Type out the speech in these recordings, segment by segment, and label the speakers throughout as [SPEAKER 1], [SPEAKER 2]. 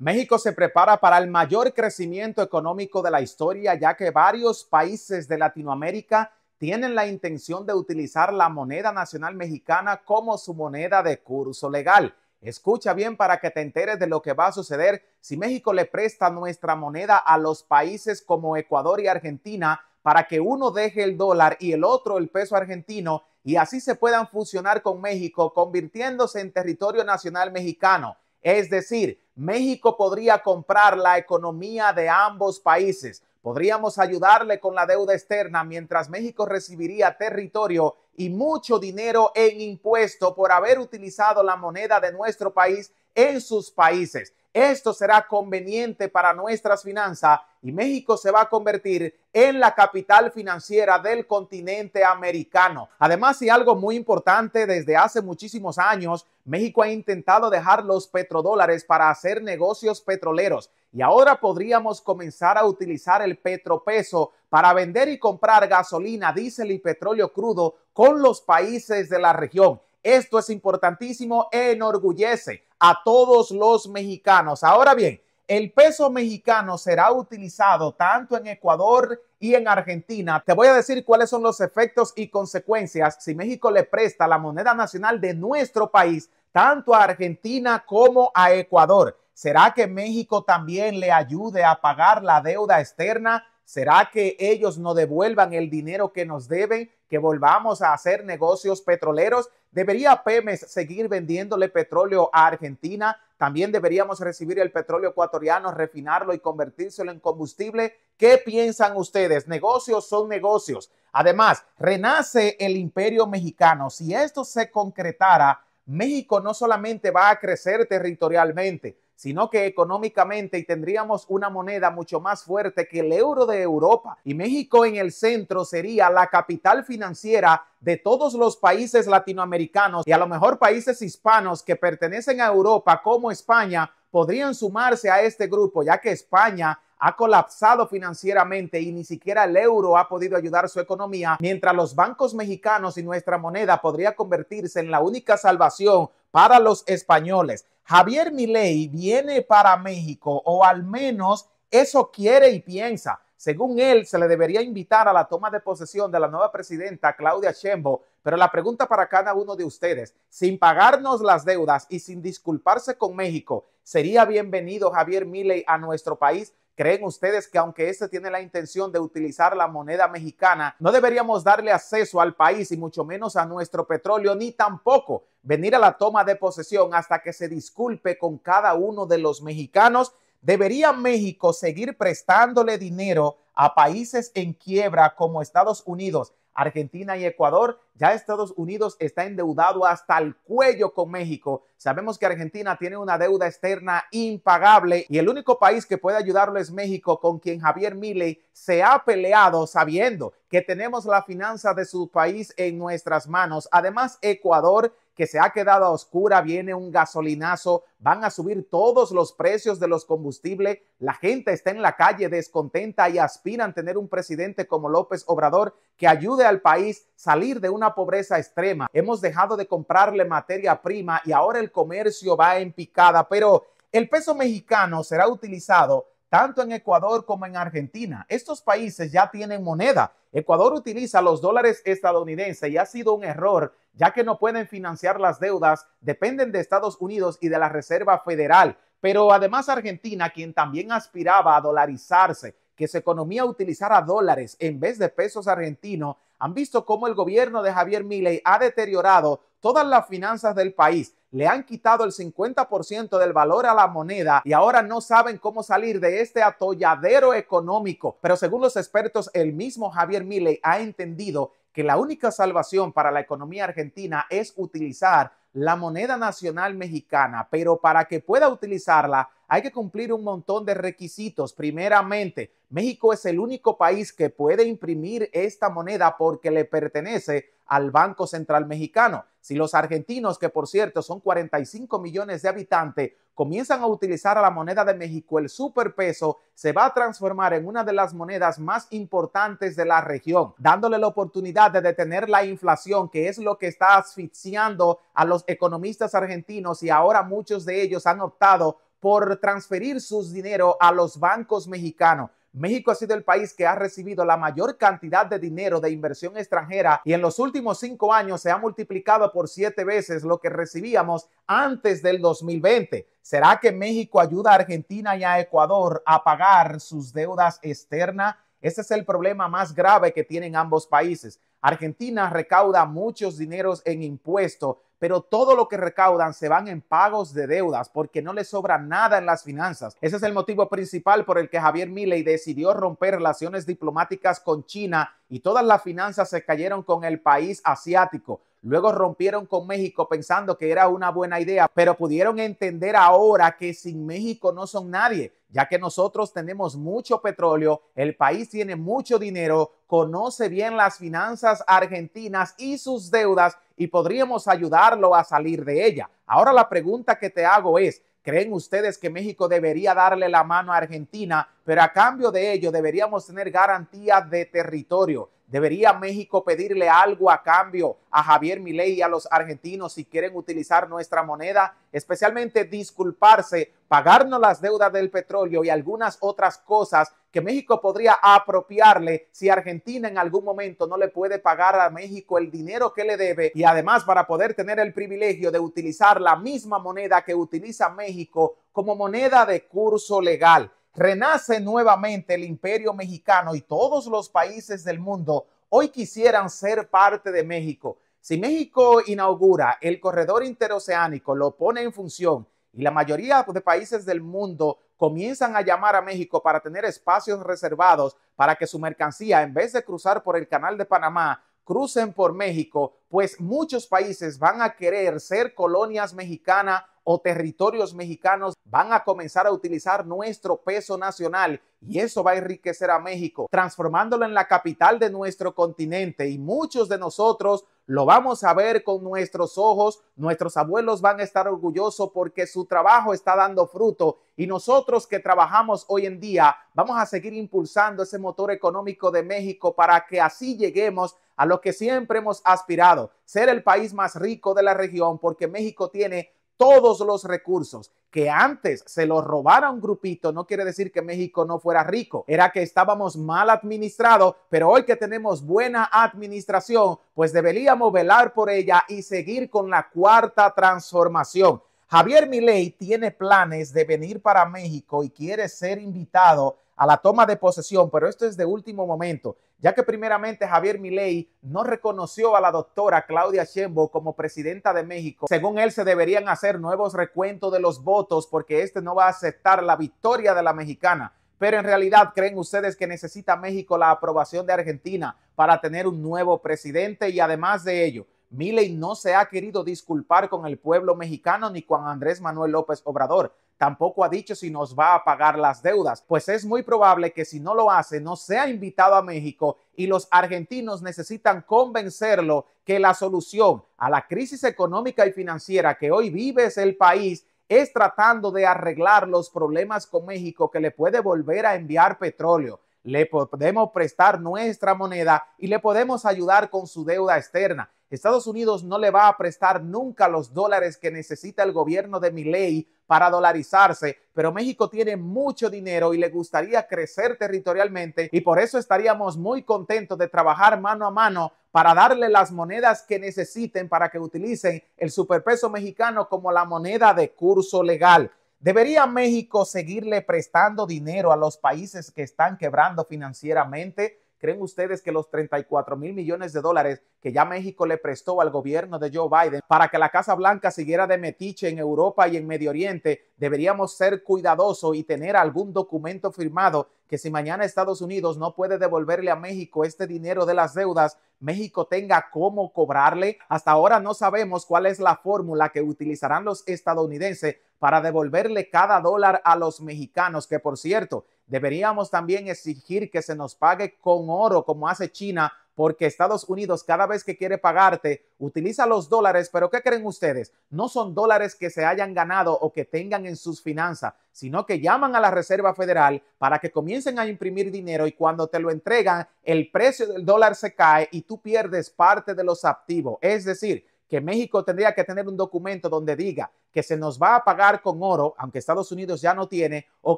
[SPEAKER 1] México se prepara para el mayor crecimiento económico de la historia, ya que varios países de Latinoamérica tienen la intención de utilizar la moneda nacional mexicana como su moneda de curso legal. Escucha bien para que te enteres de lo que va a suceder si México le presta nuestra moneda a los países como Ecuador y Argentina para que uno deje el dólar y el otro el peso argentino y así se puedan fusionar con México convirtiéndose en territorio nacional mexicano. Es decir, México podría comprar la economía de ambos países. Podríamos ayudarle con la deuda externa mientras México recibiría territorio y mucho dinero en impuesto por haber utilizado la moneda de nuestro país en sus países. Esto será conveniente para nuestras finanzas y México se va a convertir en la capital financiera del continente americano. Además, y algo muy importante, desde hace muchísimos años, México ha intentado dejar los petrodólares para hacer negocios petroleros y ahora podríamos comenzar a utilizar el petropeso para vender y comprar gasolina, diésel y petróleo crudo con los países de la región. Esto es importantísimo, enorgullece a todos los mexicanos. Ahora bien, el peso mexicano será utilizado tanto en Ecuador y en Argentina. Te voy a decir cuáles son los efectos y consecuencias si México le presta la moneda nacional de nuestro país tanto a Argentina como a Ecuador. ¿Será que México también le ayude a pagar la deuda externa? ¿Será que ellos no devuelvan el dinero que nos deben, que volvamos a hacer negocios petroleros? ¿Debería Pemex seguir vendiéndole petróleo a Argentina? ¿También deberíamos recibir el petróleo ecuatoriano, refinarlo y convertírselo en combustible? ¿Qué piensan ustedes? Negocios son negocios. Además, renace el imperio mexicano. Si esto se concretara, México no solamente va a crecer territorialmente, sino que económicamente y tendríamos una moneda mucho más fuerte que el euro de Europa. Y México en el centro sería la capital financiera de todos los países latinoamericanos y a lo mejor países hispanos que pertenecen a Europa como España podrían sumarse a este grupo, ya que España ha colapsado financieramente y ni siquiera el euro ha podido ayudar su economía, mientras los bancos mexicanos y nuestra moneda podría convertirse en la única salvación para los españoles. Javier Milei viene para México o al menos eso quiere y piensa. Según él, se le debería invitar a la toma de posesión de la nueva presidenta Claudia Chembo, pero la pregunta para cada uno de ustedes, sin pagarnos las deudas y sin disculparse con México, ¿sería bienvenido Javier Milei a nuestro país? ¿Creen ustedes que aunque este tiene la intención de utilizar la moneda mexicana, no deberíamos darle acceso al país y mucho menos a nuestro petróleo, ni tampoco venir a la toma de posesión hasta que se disculpe con cada uno de los mexicanos? ¿Debería México seguir prestándole dinero a países en quiebra como Estados Unidos? Argentina y Ecuador. Ya Estados Unidos está endeudado hasta el cuello con México. Sabemos que Argentina tiene una deuda externa impagable y el único país que puede ayudarlo es México, con quien Javier Milley se ha peleado sabiendo que tenemos la finanza de su país en nuestras manos. Además, Ecuador que se ha quedado a oscura, viene un gasolinazo, van a subir todos los precios de los combustibles, la gente está en la calle descontenta y aspiran a tener un presidente como López Obrador que ayude al país salir de una pobreza extrema. Hemos dejado de comprarle materia prima y ahora el comercio va en picada, pero el peso mexicano será utilizado tanto en Ecuador como en Argentina. Estos países ya tienen moneda. Ecuador utiliza los dólares estadounidenses y ha sido un error, ya que no pueden financiar las deudas, dependen de Estados Unidos y de la Reserva Federal. Pero además Argentina, quien también aspiraba a dolarizarse, que su economía utilizara dólares en vez de pesos argentinos, han visto cómo el gobierno de Javier Milei ha deteriorado todas las finanzas del país le han quitado el 50% del valor a la moneda y ahora no saben cómo salir de este atolladero económico. Pero según los expertos, el mismo Javier Milei ha entendido que la única salvación para la economía argentina es utilizar la moneda nacional mexicana, pero para que pueda utilizarla hay que cumplir un montón de requisitos. Primeramente, México es el único país que puede imprimir esta moneda porque le pertenece al Banco Central Mexicano. Si los argentinos, que por cierto son 45 millones de habitantes, comienzan a utilizar a la moneda de México, el superpeso se va a transformar en una de las monedas más importantes de la región, dándole la oportunidad de detener la inflación, que es lo que está asfixiando a los economistas argentinos y ahora muchos de ellos han optado por transferir sus dinero a los bancos mexicanos. México ha sido el país que ha recibido la mayor cantidad de dinero de inversión extranjera y en los últimos cinco años se ha multiplicado por siete veces lo que recibíamos antes del 2020. ¿Será que México ayuda a Argentina y a Ecuador a pagar sus deudas externas? Ese es el problema más grave que tienen ambos países. Argentina recauda muchos dineros en impuestos, pero todo lo que recaudan se van en pagos de deudas porque no les sobra nada en las finanzas. Ese es el motivo principal por el que Javier Milley decidió romper relaciones diplomáticas con China y todas las finanzas se cayeron con el país asiático. Luego rompieron con México pensando que era una buena idea, pero pudieron entender ahora que sin México no son nadie, ya que nosotros tenemos mucho petróleo, el país tiene mucho dinero, conoce bien las finanzas argentinas y sus deudas y podríamos ayudarlo a salir de ella. Ahora la pregunta que te hago es, ¿creen ustedes que México debería darle la mano a Argentina, pero a cambio de ello deberíamos tener garantía de territorio? ¿Debería México pedirle algo a cambio a Javier Milei y a los argentinos si quieren utilizar nuestra moneda? Especialmente disculparse, pagarnos las deudas del petróleo y algunas otras cosas que México podría apropiarle si Argentina en algún momento no le puede pagar a México el dinero que le debe y además para poder tener el privilegio de utilizar la misma moneda que utiliza México como moneda de curso legal. Renace nuevamente el imperio mexicano y todos los países del mundo hoy quisieran ser parte de México. Si México inaugura el corredor interoceánico, lo pone en función y la mayoría de países del mundo comienzan a llamar a México para tener espacios reservados para que su mercancía, en vez de cruzar por el canal de Panamá, crucen por México, pues muchos países van a querer ser colonias mexicanas o territorios mexicanos van a comenzar a utilizar nuestro peso nacional y eso va a enriquecer a México, transformándolo en la capital de nuestro continente y muchos de nosotros lo vamos a ver con nuestros ojos, nuestros abuelos van a estar orgullosos porque su trabajo está dando fruto y nosotros que trabajamos hoy en día vamos a seguir impulsando ese motor económico de México para que así lleguemos a lo que siempre hemos aspirado, ser el país más rico de la región porque México tiene todos los recursos que antes se los robara un grupito, no quiere decir que México no fuera rico, era que estábamos mal administrados, pero hoy que tenemos buena administración, pues deberíamos velar por ella y seguir con la cuarta transformación. Javier Milei tiene planes de venir para México y quiere ser invitado a la toma de posesión, pero esto es de último momento, ya que primeramente Javier Milei no reconoció a la doctora Claudia Chembo como presidenta de México. Según él, se deberían hacer nuevos recuentos de los votos porque este no va a aceptar la victoria de la mexicana. Pero en realidad, ¿creen ustedes que necesita México la aprobación de Argentina para tener un nuevo presidente? Y además de ello, Milley no se ha querido disculpar con el pueblo mexicano ni con Andrés Manuel López Obrador. Tampoco ha dicho si nos va a pagar las deudas, pues es muy probable que si no lo hace no sea invitado a México y los argentinos necesitan convencerlo que la solución a la crisis económica y financiera que hoy vive es el país es tratando de arreglar los problemas con México que le puede volver a enviar petróleo le podemos prestar nuestra moneda y le podemos ayudar con su deuda externa. Estados Unidos no le va a prestar nunca los dólares que necesita el gobierno de Milley para dolarizarse, pero México tiene mucho dinero y le gustaría crecer territorialmente y por eso estaríamos muy contentos de trabajar mano a mano para darle las monedas que necesiten para que utilicen el superpeso mexicano como la moneda de curso legal. ¿Debería México seguirle prestando dinero a los países que están quebrando financieramente? ¿Creen ustedes que los 34 mil millones de dólares que ya México le prestó al gobierno de Joe Biden para que la Casa Blanca siguiera de metiche en Europa y en Medio Oriente, deberíamos ser cuidadosos y tener algún documento firmado que si mañana Estados Unidos no puede devolverle a México este dinero de las deudas, México tenga cómo cobrarle? Hasta ahora no sabemos cuál es la fórmula que utilizarán los estadounidenses para devolverle cada dólar a los mexicanos, que por cierto, Deberíamos también exigir que se nos pague con oro, como hace China, porque Estados Unidos cada vez que quiere pagarte utiliza los dólares, pero ¿qué creen ustedes? No son dólares que se hayan ganado o que tengan en sus finanzas, sino que llaman a la Reserva Federal para que comiencen a imprimir dinero y cuando te lo entregan, el precio del dólar se cae y tú pierdes parte de los activos. Es decir, México tendría que tener un documento donde diga que se nos va a pagar con oro, aunque Estados Unidos ya no tiene, o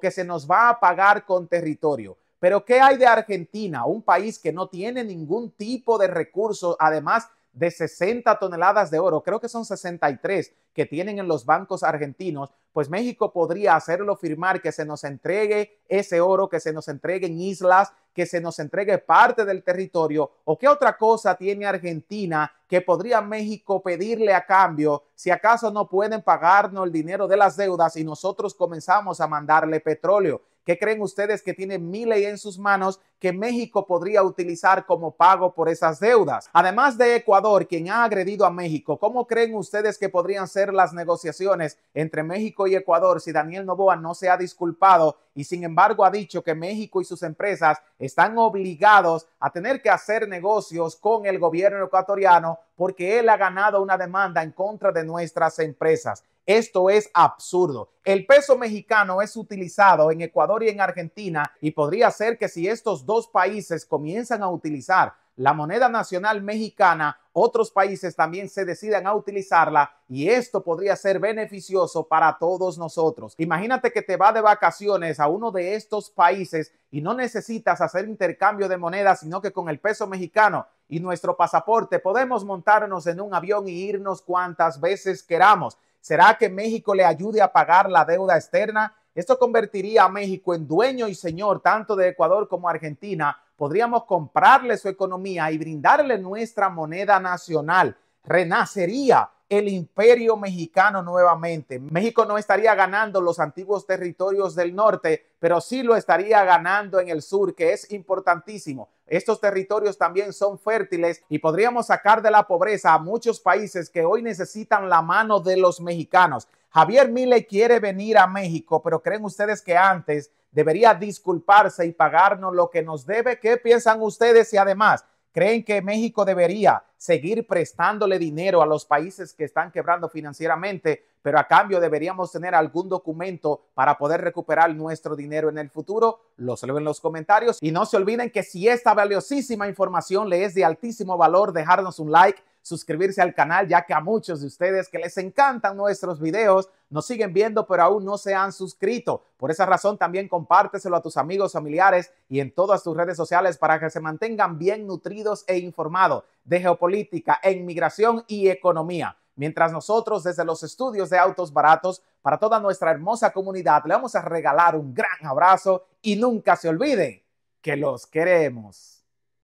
[SPEAKER 1] que se nos va a pagar con territorio. Pero ¿qué hay de Argentina, un país que no tiene ningún tipo de recursos, además de 60 toneladas de oro, creo que son 63 que tienen en los bancos argentinos, pues México podría hacerlo firmar que se nos entregue ese oro, que se nos entregue en islas, que se nos entregue parte del territorio, o qué otra cosa tiene Argentina que podría México pedirle a cambio si acaso no pueden pagarnos el dinero de las deudas y nosotros comenzamos a mandarle petróleo. ¿Qué creen ustedes que tiene Miley en sus manos que México podría utilizar como pago por esas deudas. Además de Ecuador, quien ha agredido a México, ¿cómo creen ustedes que podrían ser las negociaciones entre México y Ecuador si Daniel Novoa no se ha disculpado y sin embargo ha dicho que México y sus empresas están obligados a tener que hacer negocios con el gobierno ecuatoriano porque él ha ganado una demanda en contra de nuestras empresas. Esto es absurdo. El peso mexicano es utilizado en Ecuador y en Argentina y podría ser que si estos dos países comienzan a utilizar la moneda nacional mexicana, otros países también se decidan a utilizarla y esto podría ser beneficioso para todos nosotros. Imagínate que te va de vacaciones a uno de estos países y no necesitas hacer intercambio de monedas, sino que con el peso mexicano y nuestro pasaporte podemos montarnos en un avión y irnos cuantas veces queramos. ¿Será que México le ayude a pagar la deuda externa? Esto convertiría a México en dueño y señor tanto de Ecuador como Argentina. Podríamos comprarle su economía y brindarle nuestra moneda nacional. Renacería el imperio mexicano nuevamente. México no estaría ganando los antiguos territorios del norte, pero sí lo estaría ganando en el sur, que es importantísimo. Estos territorios también son fértiles y podríamos sacar de la pobreza a muchos países que hoy necesitan la mano de los mexicanos. Javier Mille quiere venir a México, pero ¿creen ustedes que antes debería disculparse y pagarnos lo que nos debe? ¿Qué piensan ustedes? Y además, ¿Creen que México debería seguir prestándole dinero a los países que están quebrando financieramente, pero a cambio deberíamos tener algún documento para poder recuperar nuestro dinero en el futuro? Lo leo en los comentarios y no se olviden que si esta valiosísima información le es de altísimo valor, dejarnos un like suscribirse al canal, ya que a muchos de ustedes que les encantan nuestros videos, nos siguen viendo pero aún no se han suscrito. Por esa razón también compárteselo a tus amigos, familiares y en todas tus redes sociales para que se mantengan bien nutridos e informados de geopolítica, en migración y economía. Mientras nosotros desde los estudios de Autos Baratos para toda nuestra hermosa comunidad le vamos a regalar un gran abrazo y nunca se olvide que los queremos.